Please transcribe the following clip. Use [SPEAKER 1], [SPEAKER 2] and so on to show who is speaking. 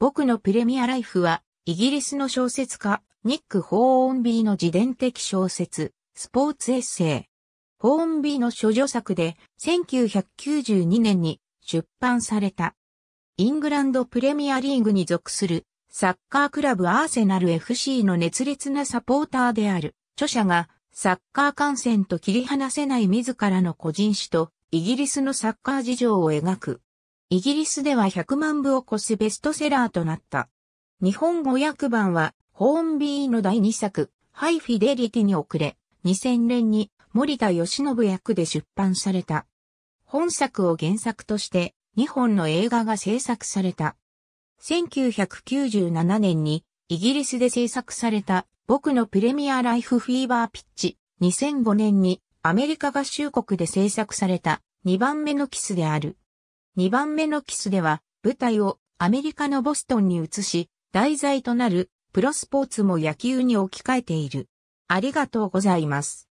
[SPEAKER 1] 僕のプレミアライフは、イギリスの小説家、ニック・ホーンビーの自伝的小説、スポーツエッセイ。ホーンビーの諸女作で、1992年に出版された。イングランドプレミアリーグに属する、サッカークラブアーセナル FC の熱烈なサポーターである、著者が、サッカー観戦と切り離せない自らの個人史と、イギリスのサッカー事情を描く、イギリスでは100万部を超すベストセラーとなった。日本語訳版は、ホーンビーの第2作、ハイフィデリティに遅れ、2000年に森田義信役で出版された。本作を原作として日本の映画が制作された。1997年にイギリスで制作された僕のプレミアライフフィーバーピッチ。2005年にアメリカ合衆国で制作された2番目のキスである。2番目のキスでは、舞台をアメリカのボストンに移し、題材となるプロスポーツも野球に置き換えている。ありがとうございます。